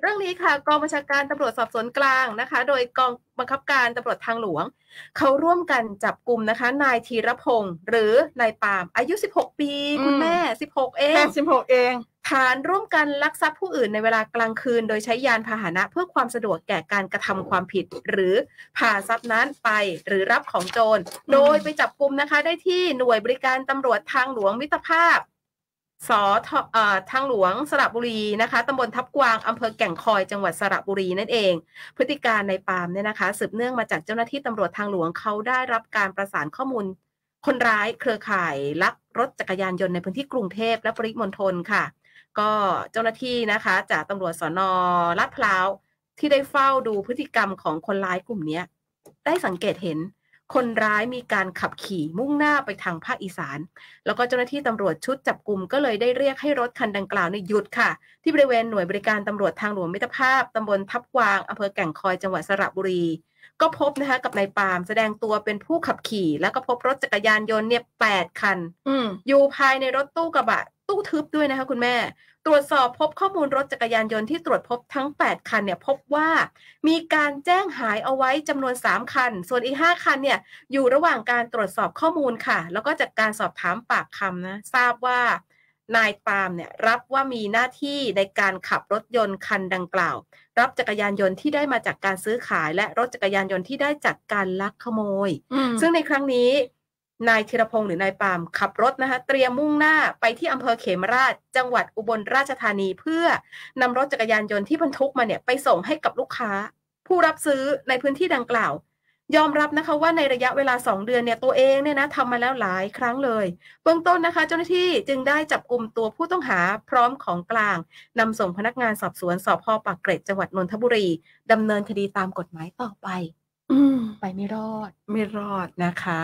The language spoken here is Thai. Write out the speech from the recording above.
เรื่องนี้ค่ะกองบัญชาการตำรวจสอบสวนกลางนะคะ โดยกองบังคับการตำรวจทางหลวง เขาร่วมกันจับกลุ่มนะคะ นายธีรพงศ์หรือนายปาม อายุ 16 ปี คุณแม่ 16 เอง 16 เอง ฐานร่วมกันลักทรัพย์ผู้อื่นในเวลากลางคืนโดยใช้ยานพาหนะเพื่อความสะดวกแก่การกระทำความผิด หรือพาทรัพย์นั้นไปหรือรับของโจรโดยไปจับกลุ่มนะคะ ได้ที่หน่วยบริการตำรวจทางหลวงมิตรภาพสอทอทางหลวงสระบุรีนะคะตำบลทับกวางอำเภอแก่งคอยจังหวัดสระบุรีนั่นเอง พฤติการในปามเนี่ยนะคะสืบเนื่องมาจากเจ้าหน้าที่ตำรวจทางหลวงเขาได้รับการประสานข้อมูล คนร้ายเครือข่ายลักรถจักรยานยนต์ในพื้นที่กรุงเทพและปริมณฑลค่ะ ก็เจ้าหน้าที่นะคะ จากตำรวจสอนอลาดพร้าว ที่ได้เฝ้าดูพฤติกรรมของคนร้ายกลุ่มนี้ได้สังเกตเห็นคนร้ายมีการขับขี่มุ่งหน้าไปทางภาคอีสาน แล้วก็เจ้าหน้าที่ตำรวจชุดจับกลุ่มก็เลยได้เรียกให้รถคันดังกล่าวเนี่ยหยุดค่ะ ที่บริเวณหน่วยบริการตำรวจทางหลวงมิตรภาพ ตำบลทับวางอำเภอแก่งคอยจังหวัดสระบุรี ก็พบนะคะกับนายปาล์มแสดงตัวเป็นผู้ขับขี่ แล้วก็พบรถจักรยานยนต์เนี่ยแปดคันออยู่ภายในรถตู้กระบะตู้ทึบด้วยนะคะคุณแม่ ตรวจสอบพบข้อมูลรถจักรยานยนต์ที่ตรวจพบทั้ง8คันเนี่ยพบว่ามีการแจ้งหายเอาไว้ จำนวน3คัน ส่วนอีก5คันเนี่ยอยู่ระหว่างการตรวจสอบข้อมูลค่ะ แล้วก็จากการสอบถามปากคำนะทราบว่านายปาล์มเนี่ยรับว่ามีหน้าที่ในการขับรถยนต์คันดังกล่าว รับจักรยานยนต์ที่ได้มาจากการซื้อขาย และรถจักรยานยนต์ที่ได้จากการลักขโมยซึ่งในครั้งนี้นายธีรพงศ์หรือนายปามขับรถนะคะเตรียมมุ่งหน้าไปที่อำเภอเขมราช จังหวัดอุบลราชธานี เพื่อนำรถจักรยานยนต์ที่บรรทุกมาเนี่ย ไปส่งให้กับลูกค้า ผู้รับซื้อในพื้นที่ดังกล่าว ยอมรับนะคะว่าในระยะเวลา 2 เดือนเนี่ยตัวเองเนี่ยนะทำมาแล้วหลายครั้งเลย เบื้องต้นนะคะ เจ้าหน้าที่จึงได้จับกลุ่มตัวผู้ต้องหาพร้อมของกลางนำส่งพนักงานสอบสวนสอบพอปากเกร็ดจังหวัดนนทบุรีดำเนินคดีตามกฎหมายต่อไปอืไปไม่รอด ไม่รอดนะคะ